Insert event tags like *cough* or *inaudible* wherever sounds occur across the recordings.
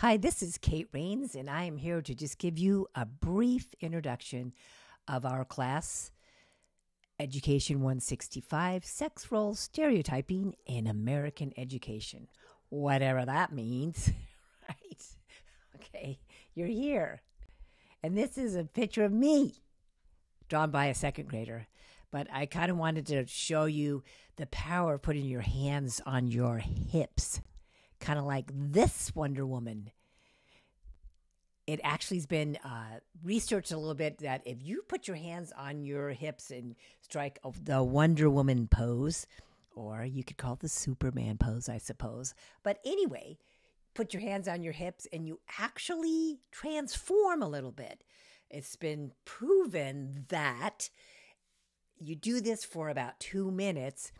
Hi, this is Kate Rains, and I am here to just give you a brief introduction of our class Education 165 Sex Role Stereotyping in American Education. Whatever that means, *laughs* right? Okay, you're here. And this is a picture of me drawn by a second grader. But I kind of wanted to show you the power of putting your hands on your hips kind of like this Wonder Woman. It actually has been uh, researched a little bit that if you put your hands on your hips and strike the Wonder Woman pose, or you could call it the Superman pose, I suppose. But anyway, put your hands on your hips and you actually transform a little bit. It's been proven that you do this for about two minutes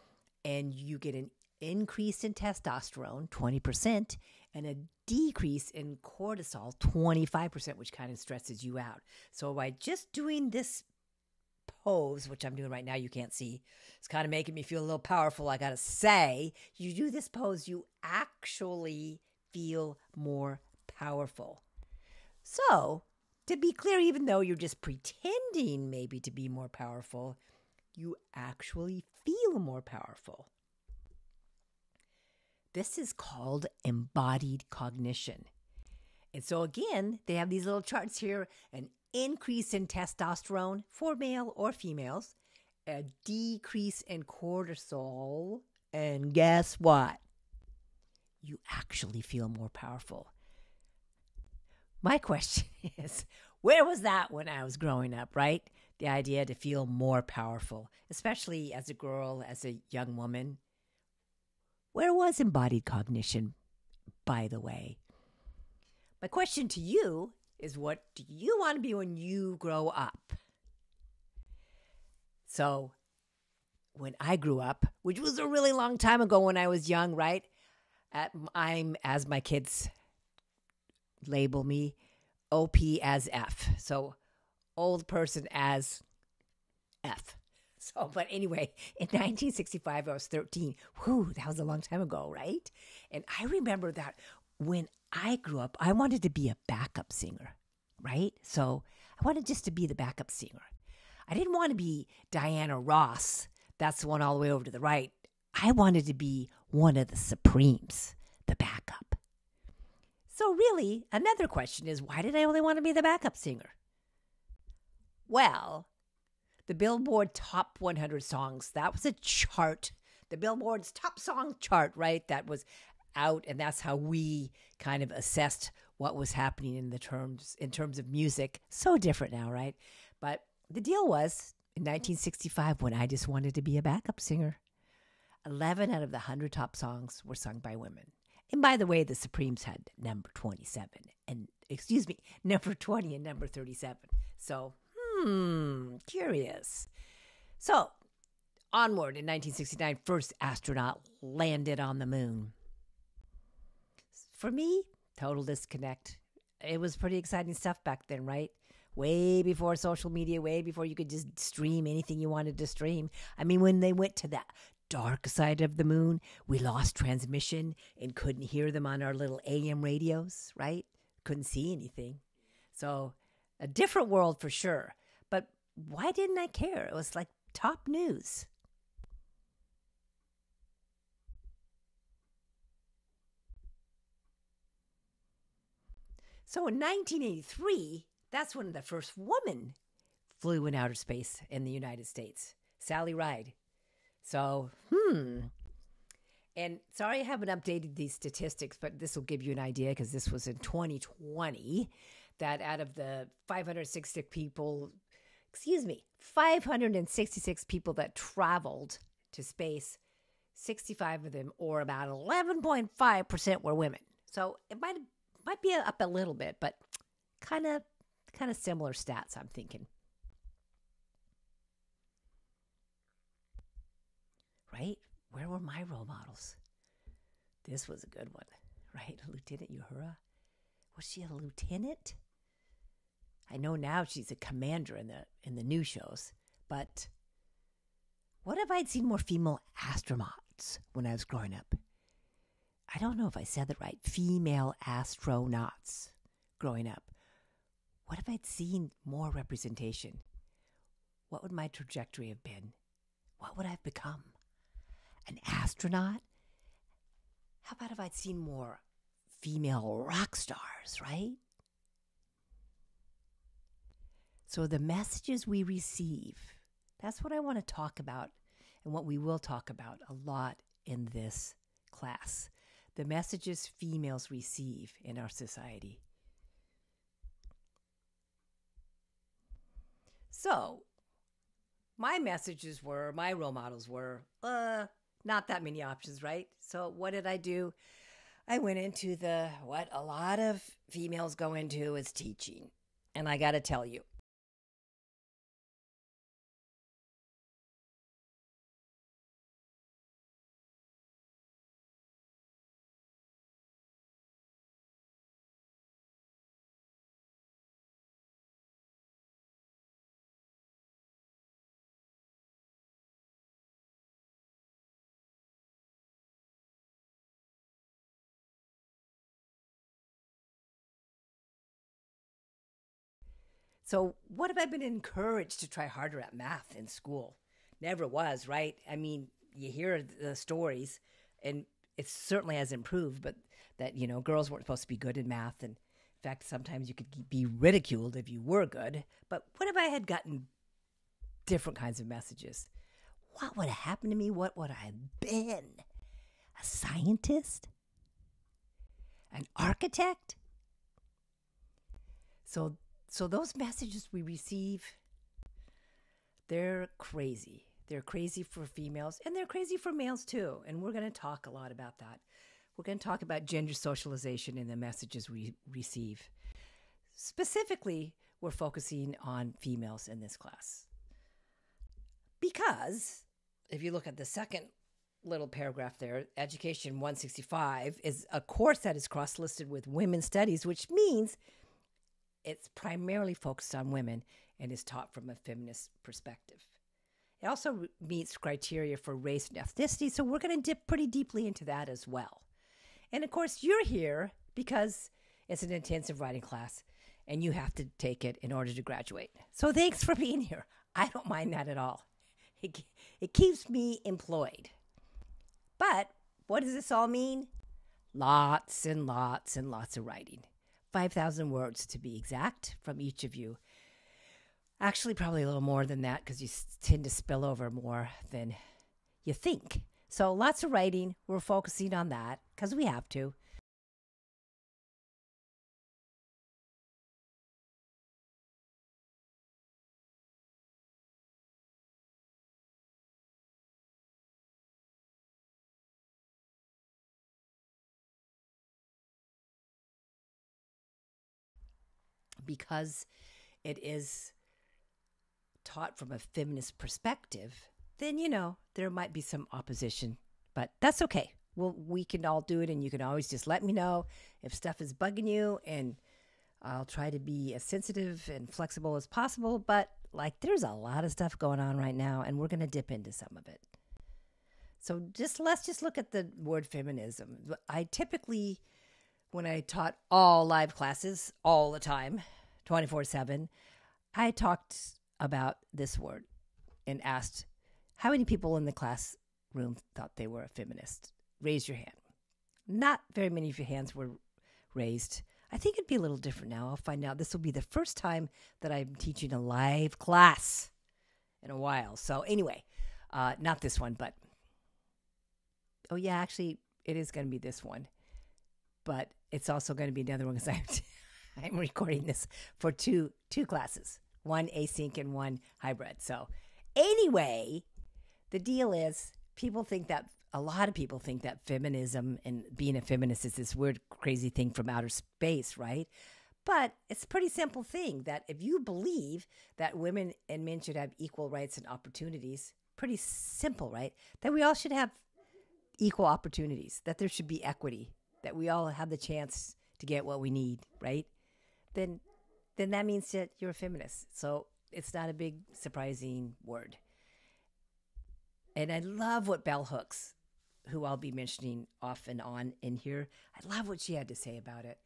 and you get an increase in testosterone, 20%, and a decrease in cortisol, 25%, which kind of stresses you out. So by just doing this pose, which I'm doing right now, you can't see, it's kind of making me feel a little powerful, I gotta say. You do this pose, you actually feel more powerful. So, to be clear, even though you're just pretending maybe to be more powerful, you actually feel more powerful. This is called embodied cognition. And so, again, they have these little charts here an increase in testosterone for male or females, a decrease in cortisol. And guess what? You actually feel more powerful. My *laughs* question is where was that when I was growing up, right? The idea to feel more powerful, especially as a girl, as a young woman. Where was embodied cognition, by the way? My question to you is what do you want to be when you grow up? So, when I grew up, which was a really long time ago when I was young, right? At, I'm, as my kids label me, OP as F. So, old person as F. *laughs* So, but anyway, in 1965, I was 13. Whew, that was a long time ago, right? And I remember that when I grew up, I wanted to be a backup singer, right? So I wanted just to be the backup singer. I didn't want to be Diana Ross. That's the one all the way over to the right. I wanted to be one of the Supremes, the backup. So, really, another question is why did I only want to be the backup singer? Well, the Billboard Top 100 songs. That was a chart, the Billboard's top song chart, right? That was out, and that's how we kind of assessed what was happening in the terms in terms of music. So different now, right? But the deal was in 1965 when I just wanted to be a backup singer. 11 out of the 100 top songs were sung by women. And by the way, the Supremes had number 27 and, excuse me, *laughs* number 20 and number 37. So Hmm, curious. So, onward in 1969, first astronaut landed on the moon. For me, total disconnect. It was pretty exciting stuff back then, right? Way before social media, way before you could just stream anything you wanted to stream. I mean, when they went to that dark side of the moon, we lost transmission and couldn't hear them on our little AM radios, right? Couldn't see anything. So, a different world for sure why didn't I care? It was like top news. So in 1983, that's when the first woman flew in outer space in the United States, Sally Ride. So, hmm. And sorry I haven't updated these statistics, but this will give you an idea because this was in 2020 that out of the 560 people excuse me, 566 people that traveled to space. 65 of them, or about 11.5%, were women. So it might might be up a little bit, but kind of kind of similar stats. I'm thinking, right? Where were my role models? This was a good one, right? *laughs* Lieutenant Uhura. Was she a lieutenant? I know now she's a commander in the in the new shows, but what if I'd seen more female astronauts when I was growing up? I don't know if I said that right. Female astronauts growing up. What if I'd seen more representation? What would my trajectory have been? What would I have become? An astronaut? How about if I'd seen more female rock stars, right? So, the messages we receive, that's what I want to talk about and what we will talk about a lot in this class. The messages females receive in our society. So, my messages were, my role models were, uh, not that many options, right? So, what did I do? I went into the what a lot of females go into is teaching. And I got to tell you, So, what have I been encouraged to try harder at math in school? Never was, right? I mean, you hear the stories, and it certainly has improved, but that, you know, girls weren't supposed to be good in math. And in fact, sometimes you could be ridiculed if you were good. But what if I had gotten different kinds of messages? What would have happened to me? What would I have been? A scientist? An architect? So so those messages we receive, they're crazy. They're crazy for females and they're crazy for males too. And we're going to talk a lot about that. We're going to talk about gender socialization and the messages we receive. Specifically, we're focusing on females in this class. Because if you look at the second little paragraph there, Education 165 is a course that is cross listed with Women's Studies, which means it's primarily focused on women and is taught from a feminist perspective. It also meets criteria for race and ethnicity, so we're going to dip pretty deeply into that as well. And of course, you're here because it's an intensive writing class and you have to take it in order to graduate. So thanks for being here. I don't mind that at all. It, it keeps me employed. But what does this all mean? Lots and lots and lots of writing. 5,000 words to be exact from each of you. Actually, probably a little more than that because you tend to spill over more than you think. So, lots of writing. We're focusing on that because we have to. because it is taught from a feminist perspective, then you know there might be some opposition, but that's okay. Well, we can all do it, and you can always just let me know if stuff is bugging you, and I'll try to be as sensitive and flexible as possible. But like, there's a lot of stuff going on right now, and we're gonna dip into some of it. So just let's just look at the word feminism. I typically when I taught all live classes all the time, 24 7, I talked about this word and asked how many people in the classroom thought they were a feminist. Raise your hand. Not very many of your hands were raised. I think it'd be a little different now. I'll find out. This will be the first time that I'm teaching a live class in a while. So, anyway, uh, not this one, but oh, yeah, actually, it is going to be this one but it's also going to be another one because *laughs* I'm, I'm recording this for two two classes, one async and one hybrid. So anyway, the deal is people think that a lot of people think that feminism and being a feminist is this weird crazy thing from outer space, right? But it's a pretty simple thing that if you believe that women and men should have equal rights and opportunities, pretty simple, right? That we all should have equal opportunities, that there should be equity that we all have the chance to get what we need, right? Then then that means that you're a feminist. So it's not a big surprising word. And I love what Bell Hooks, who I'll be mentioning off and on in here, I love what she had to say about it.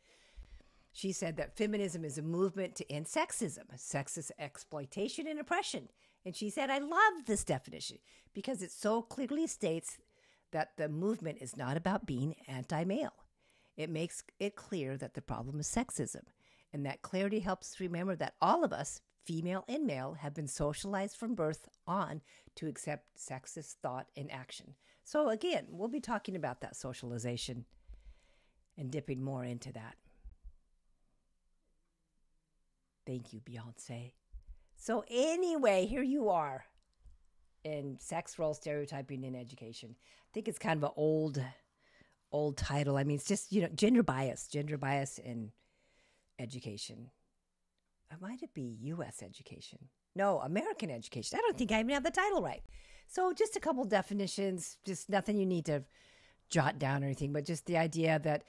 She said that feminism is a movement to end sexism, sexist exploitation, and oppression. And she said, I love this definition because it so clearly states that the movement is not about being anti male. It makes it clear that the problem is sexism. And that clarity helps us remember that all of us, female and male, have been socialized from birth on to accept sexist thought and action. So, again, we'll be talking about that socialization and dipping more into that. Thank you, Beyonce. So, anyway, here you are in sex role stereotyping in education. I think it's kind of an old old title. I mean, it's just, you know, gender bias, gender bias in education. Or might it be U.S. education? No, American education. I don't think I even have the title right. So, just a couple definitions, just nothing you need to jot down or anything, but just the idea that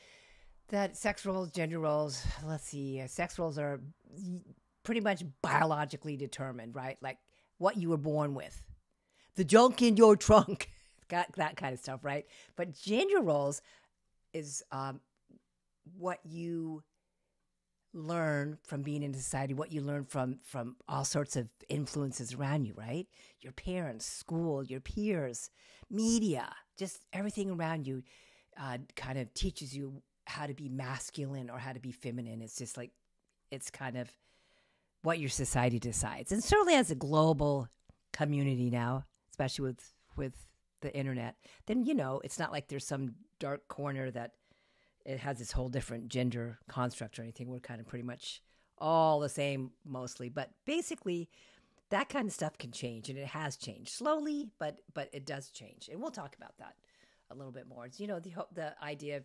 that sex roles, gender roles, let's see, uh, sex roles are pretty much biologically determined, right? Like what you were born with, the junk in your trunk. *laughs* got that kind of stuff, right? But ginger rolls is um, what you learn from being in society, what you learn from from all sorts of influences around you, right? Your parents, school, your peers, media, just everything around you uh, kind of teaches you how to be masculine or how to be feminine. It's just like it's kind of what your society decides, and certainly as a global community now, especially with with the internet, then you know it's not like there's some dark corner that it has this whole different gender construct or anything. We're kind of pretty much all the same mostly, but basically that kind of stuff can change and it has changed slowly, but but it does change, and we'll talk about that a little bit more. It's, you know the the idea of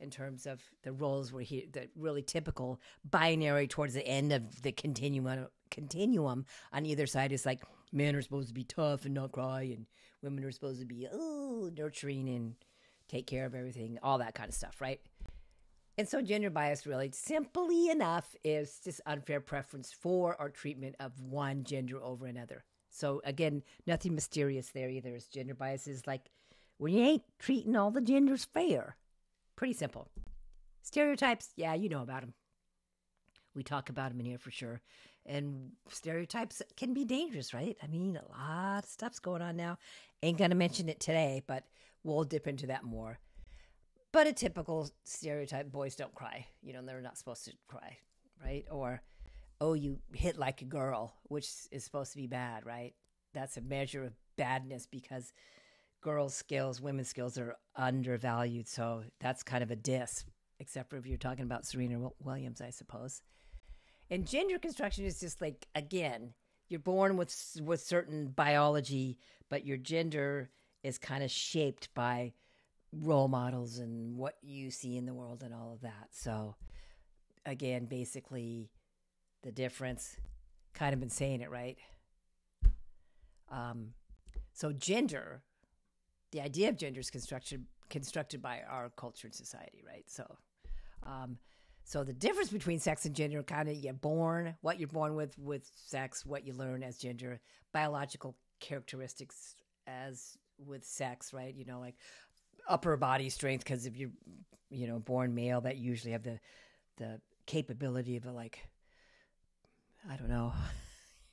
in terms of the roles where he here, the really typical binary towards the end of the continuum continuum on either side is like men are supposed to be tough and not cry, and women are supposed to be oh nurturing and take care of everything, all that kind of stuff, right? And so gender bias really simply enough is just unfair preference for or treatment of one gender over another. So again, nothing mysterious there either. Is gender bias is like when you ain't treating all the genders fair. Pretty simple. Stereotypes, yeah, you know about them. We talk about them in here for sure and stereotypes can be dangerous, right? I mean, a lot of stuff's going on now. Ain't going to mention it today, but we'll dip into that more. But a typical stereotype boys don't cry. You know, they're not supposed to cry, right? Or, oh, you hit like a girl, which is supposed to be bad, right? That's a measure of badness because girls' skills, women's skills are undervalued. So that's kind of a diss, except for if you're talking about Serena Williams, I suppose. And gender construction is just like again, you're born with with certain biology, but your gender is kind of shaped by role models and what you see in the world and all of that. So again, basically the difference kind of been saying it, right? Um so gender the idea of gender is constructed constructed by our culture and society, right? So um so the difference between sex and gender kind of you're born, what you're born with with sex, what you learn as gender, biological characteristics as with sex, right? You know, like upper body strength because if you're you know born male, that usually have the the capability of a like I don't know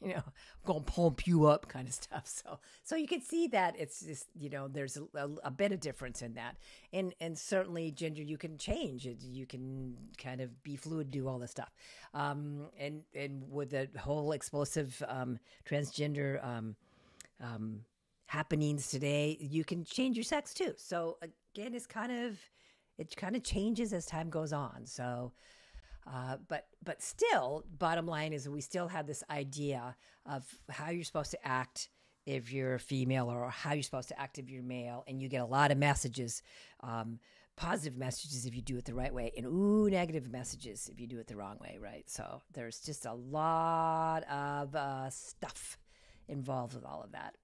you know, I'm *laughs* gonna pump you up kind of stuff. So, so you can see that it's just, you know, there's a, a, a bit of difference in that, and and certainly gender you can change, you can kind of be fluid, do all this stuff, um, and and with the whole explosive um, transgender um, um, happenings today, you can change your sex too. So again, it's kind of it kind of changes as time goes on. So uh, but but still, bottom line is we still have this idea of how you're supposed to act if you're a female or how you're supposed to act if you're male, and you get a lot of messages. Um, positive messages if you do it the right way and ooh negative messages if you do it the wrong way right so there's just a lot of uh, stuff involved with all of that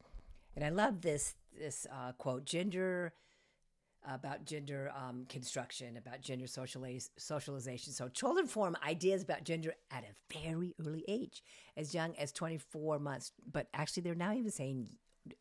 and i love this this uh, quote ginger about gender um, construction, about gender socialization. So children form ideas about gender at a very early age, as young as 24 months. But actually, they're now even saying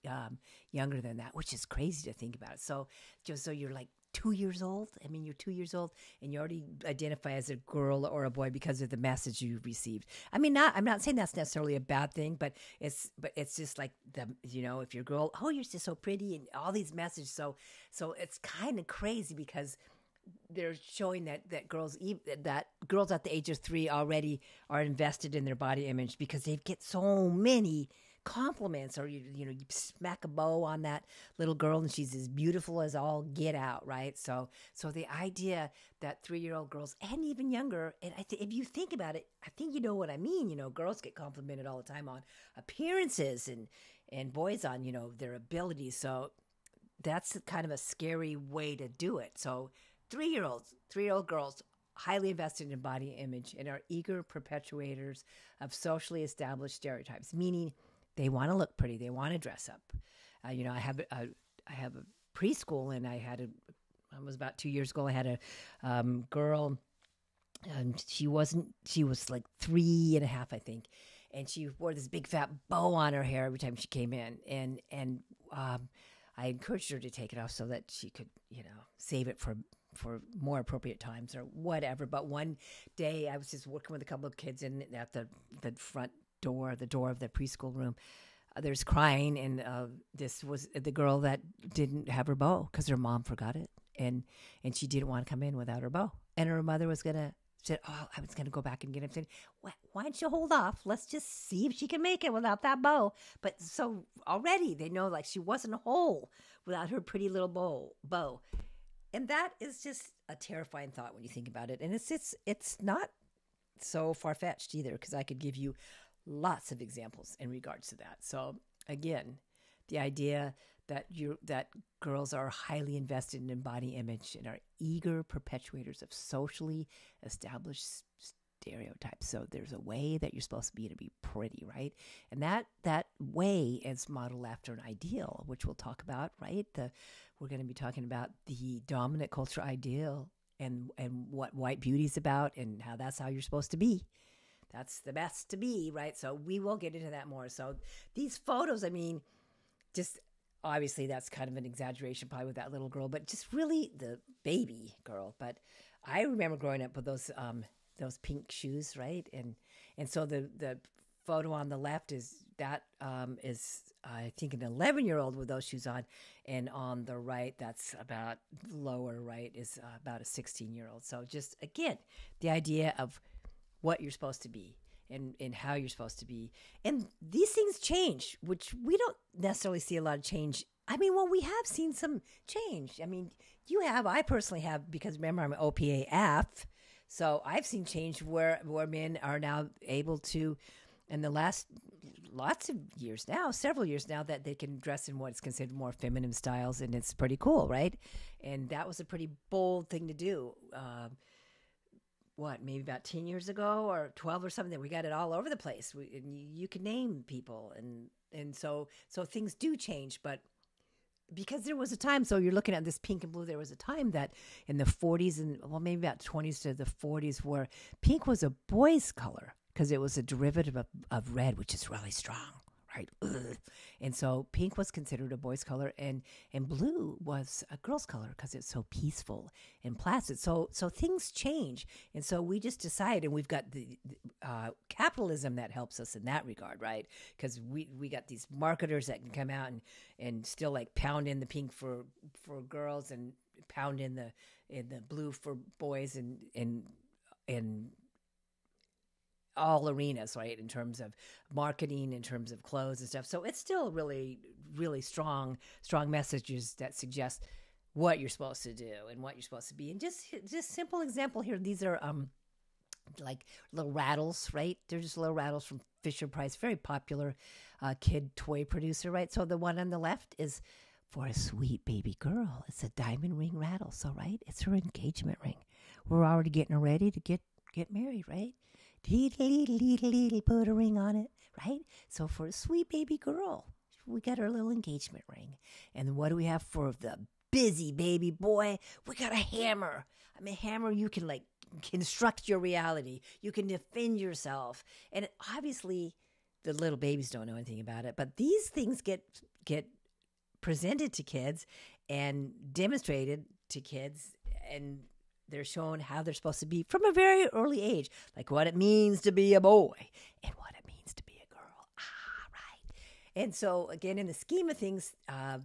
um, younger than that, which is crazy to think about. So just so you're like two years old. I mean, you're two years old and you already identify as a girl or a boy because of the message you received. I mean, not I'm not saying that's necessarily a bad thing, but it's but it's just like the you know if you're a girl, oh you're just so pretty and all these messages. So so it's kind of crazy because they're showing that that girls that girls at the age of three already are invested in their body image because they get so many compliments or you you know you smack a bow on that little girl and she's as beautiful as all get out right so so the idea that three year old girls and even younger and I th- if you think about it I think you know what I mean you know girls get complimented all the time on appearances and and boys on you know their abilities so that's kind of a scary way to do it so three year olds three year old girls highly invested in body image and are eager perpetuators of socially established stereotypes meaning they want to look pretty. They want to dress up. Uh, you know, I have a, I have a preschool, and I had a I was about two years ago. I had a um, girl, and um, she wasn't. She was like three and a half, I think, and she wore this big fat bow on her hair every time she came in, and and um, I encouraged her to take it off so that she could, you know, save it for for more appropriate times or whatever. But one day I was just working with a couple of kids in at the the front door, the door of the preschool room. Uh, there's crying, and uh, this was the girl that didn't have her bow because her mom forgot it, and and she didn't want to come in without her bow. And her mother was gonna said, "Oh, I was gonna go back and get him." Said, why, "Why don't you hold off? Let's just see if she can make it without that bow." But so already they know like she wasn't whole without her pretty little bow. Bow, and that is just a terrifying thought when you think about it. And it's it's it's not so far fetched either because I could give you lots of examples in regards to that. So again, the idea that you that girls are highly invested in body image and are eager perpetuators of socially established stereotypes. So there's a way that you're supposed to be to be pretty, right? And that that way is modeled after an ideal, which we'll talk about, right? The we're going to be talking about the dominant culture ideal and and what white beauty's about and how that's how you're supposed to be that's the best to be, right? So we will get into that more. So these photos, I mean, just obviously that's kind of an exaggeration probably with that little girl, but just really the baby girl. But I remember growing up with those um those pink shoes, right? And and so the the photo on the left is that um is I think an 11 year old with those shoes on. And on the right, that's about lower right, is uh, about a 16 year old. So, just again, the idea of what you're supposed to be and, and how you're supposed to be. And these things change, which we don't necessarily see a lot of change. I mean, well, we have seen some change. I mean, you have, I personally have, because remember, I'm an OPAF. So I've seen change where, where men are now able to, in the last lots of years now, several years now, that they can dress in what's considered more feminine styles. And it's pretty cool, right? And that was a pretty bold thing to do. Um, what maybe about 10 years ago or 12 or something we got it all over the place we, and you could name people and and so so things do change but because there was a time so you're looking at this pink and blue there was a time that in the 40s and well maybe about 20s to the 40s where pink was a boy's color because it was a derivative of, of red which is really strong right? Ugh. And so pink was considered a boy's color, and and blue was a girl's color because it's so peaceful and placid. So so things change, and so we just decide, and we've got the, uh, capitalism that helps us in that regard, right? Because we we got these marketers that can come out and and still like pound in the pink for for girls and pound in the in the blue for boys and and and all arenas, right? In terms of marketing, in terms of clothes and stuff. So it's still really, really strong, strong messages that suggest what you're supposed to do and what you're supposed to be. And just, just simple example here. These are um, like little rattles, right? They're just little rattles from Fisher Price, very popular uh, kid toy producer, right? So the one on the left is for a sweet baby girl. It's a diamond ring rattle, so right? It's her engagement ring. We're already getting ready to get get married, right? Deedle, deedle, deedle, put a ring on it, right? So for a sweet baby girl, we got our little engagement ring. And what do we have for the busy baby boy? We got a hammer. I mean, hammer, you can like construct your reality, you can defend yourself. And obviously, the little babies don't know anything about it, but these things get get presented to kids and demonstrated to kids and they're shown how they're supposed to be from a very early age, like what it means to be a boy and what it means to be a girl. Ah, right. And so, again, in the scheme of things, uh,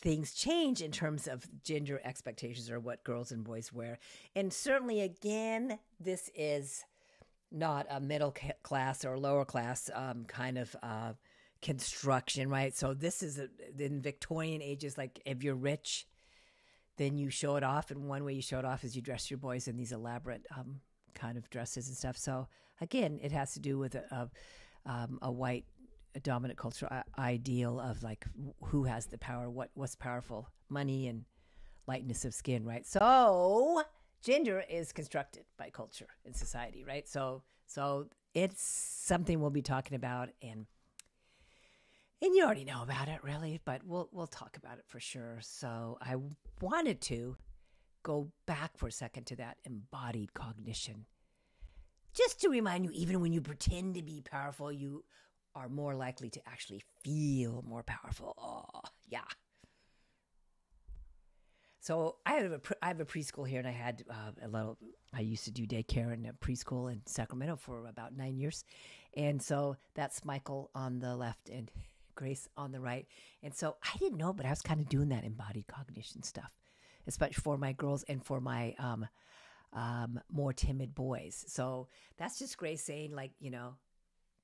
things change in terms of gender expectations or what girls and boys wear. And certainly, again, this is not a middle class or lower class um, kind of. Uh, construction right so this is a, in victorian ages like if you're rich then you show it off. And one way you show it off is you dress your boys in these elaborate um, kind of dresses and stuff. So again, it has to do with a, a, um, a white a dominant cultural uh, ideal of like who has the power, what what's powerful, money and lightness of skin, right? So gender is constructed by culture and society, right? So so it's something we'll be talking about and and you already know about it really, but we'll we'll talk about it for sure. So I wanted to, go back for a second to that embodied cognition. Just to remind you, even when you pretend to be powerful, you are more likely to actually feel more powerful. Oh, yeah. So I have a I have a preschool here, and I had uh, a little. I used to do daycare and preschool in Sacramento for about nine years, and so that's Michael on the left, and Grace on the right. And so I didn't know, but I was kind of doing that embodied cognition stuff, especially for my girls and for my um, um, more timid boys. So that's just Grace saying, like, you know,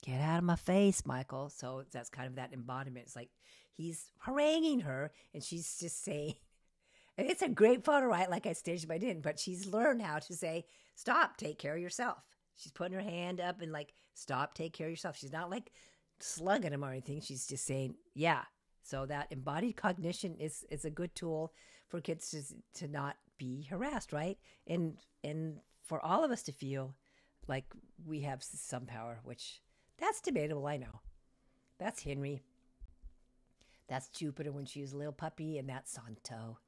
get out of my face, Michael. So that's kind of that embodiment. It's like he's haranguing her, and she's just saying, *laughs* and it's a great photo, right? Like I staged, but I didn't. But she's learned how to say, stop, take care of yourself. She's putting her hand up and like, stop, take care of yourself. She's not like slugging him or anything. She's just saying, yeah. So that embodied cognition is is a good tool for kids to, to not be harassed, right? And and for all of us to feel like we have some power, which that's debatable, I know. That's Henry. That's Jupiter when she was a little puppy, and that's Santo.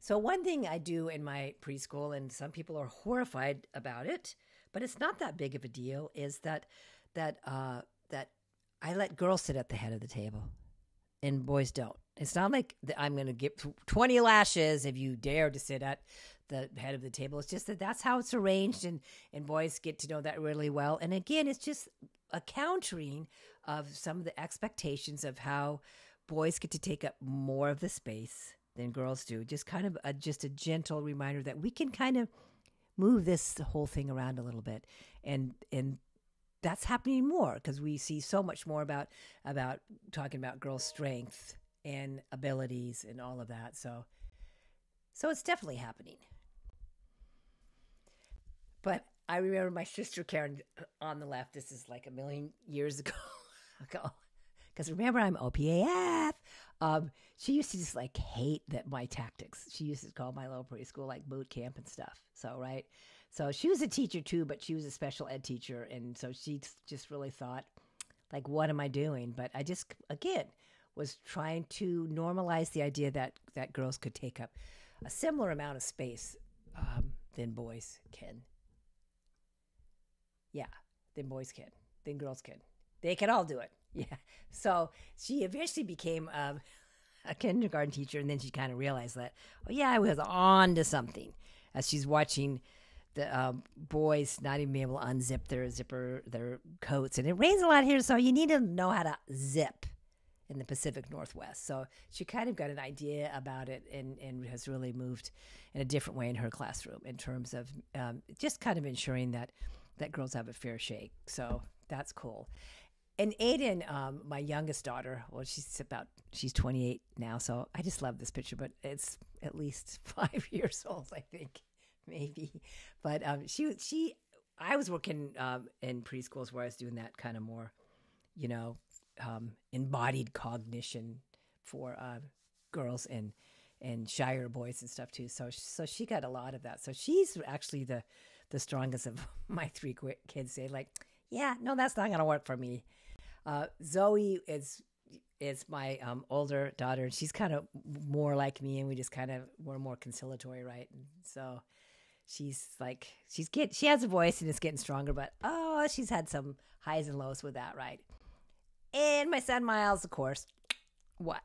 So, one thing I do in my preschool, and some people are horrified about it, but it's not that big of a deal, is that that uh, that I let girls sit at the head of the table and boys don't. It's not like I'm going to get 20 lashes if you dare to sit at the head of the table. It's just that that's how it's arranged, and, and boys get to know that really well. And again, it's just a countering of some of the expectations of how boys get to take up more of the space than girls do. Just kind of a, just a gentle reminder that we can kind of move this whole thing around a little bit and and that's happening more because we see so much more about about talking about girls' strength and abilities and all of that. So so it's definitely happening. But I remember my sister Karen uh, on the left. This is like a million years ago. *laughs* ago. Because remember, I'm OPAF. Um, she used to just like hate that my tactics. She used to call my little preschool like boot camp and stuff. So, right? So she was a teacher too, but she was a special ed teacher. And so she just really thought, like, what am I doing? But I just, again, was trying to normalize the idea that, that girls could take up a similar amount of space um, than boys can. Yeah, than boys can, than girls can. They can all do it. *laughs* Yeah. So she eventually became a, um, a kindergarten teacher, and then she kind of realized that, oh, yeah, I was on to something as she's watching the uh, boys not even be able to unzip their zipper their coats and it rains a lot here so you need to know how to zip in the pacific northwest so she kind of got an idea about it and, and has really moved in a different way in her classroom in terms of um, just kind of ensuring that that girls have a fair shake so that's cool and Aiden, um, my youngest daughter, well, she's about she's 28 now, so I just love this picture, but it's at least *laughs* five years old, I think. *laughs* maybe. But um, she she I was working um, in preschools where I was doing that kind of more, you know, um, embodied cognition for uh, girls and and shyer boys and stuff too. So so she got a lot of that. So she's actually the the strongest of *laughs* my three kids. They like, yeah, no, that's not gonna work for me. Uh, Zoe is is my um, older daughter, and she's kind of more like me, and we just kind of were more conciliatory, right? And so she's like she's get she has a voice and it's getting stronger, but oh, she's had some highs and lows with that, right? And my son Miles, of course, what?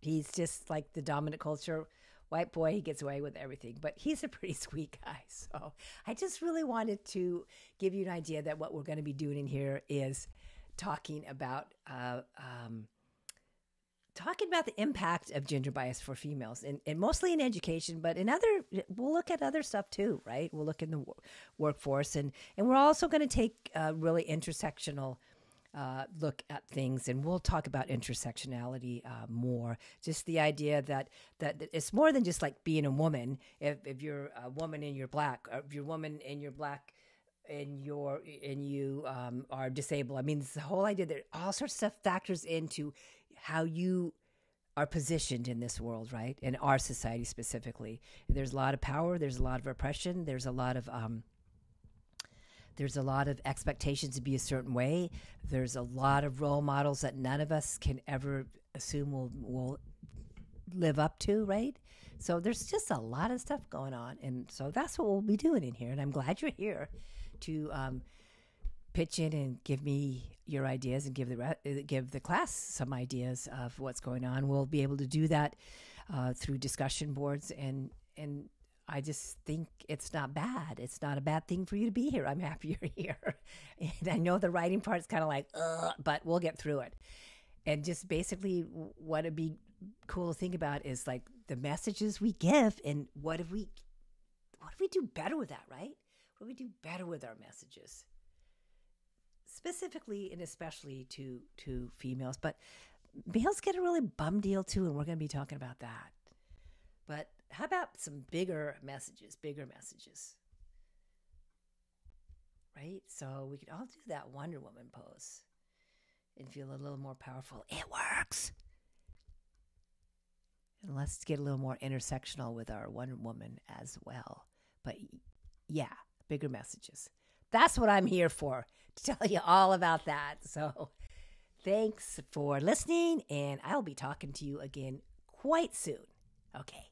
He's just like the dominant culture white boy, he gets away with everything, but he's a pretty *laughs* sweet guy. So I just really wanted to give you an idea that what we're going to be doing in here is talking about uh, um, talking about the impact of gender bias for females and, and, mostly in education but in other we'll look at other stuff too right we'll look in the wor- workforce and and we're also going to take a really intersectional uh, look at things and we'll talk about intersectionality uh, more just the idea that, that it's more than just like being a woman if, if you're a woman and you're black or if you're a woman and you're black and you're and you um, are disabled i mean it's the whole idea that all sorts of stuff factors into how you are positioned in this world, right? In our society specifically, there's a lot of power, there's a lot of oppression, there's a lot of um, there's a lot of expectations to be a certain way. There's a lot of role models that none of us can ever assume will will live up to, right? So there's just a lot of stuff going on, and so that's what we'll be doing in here. And I'm glad you're here to um, pitch in and give me your ideas and give the re- uh, give the class some ideas of what's going on. We'll be able to do that uh, through discussion boards and and I just think it's not bad. It's not a bad thing for you to be here. I'm *laughs* happy you're here, and I know the writing part's kind of like, Ugh, but we'll get through it. And just basically, what it'd be cool to think about is like the messages we give, and what if we, what if we do better with that, right? What if we do better with our messages? specifically and especially to to females, but males get a really bum deal too, and we're going to be talking about that. But how about some bigger messages? Bigger messages, right? So we could all do that Wonder Woman pose and feel a little more powerful. It works. And let's get a little more intersectional with our Wonder Woman as well. But yeah, bigger messages. That's what I'm here for. *laughs* to tell you all about that. So thanks for listening, and I'll be talking to you again quite soon. Okay.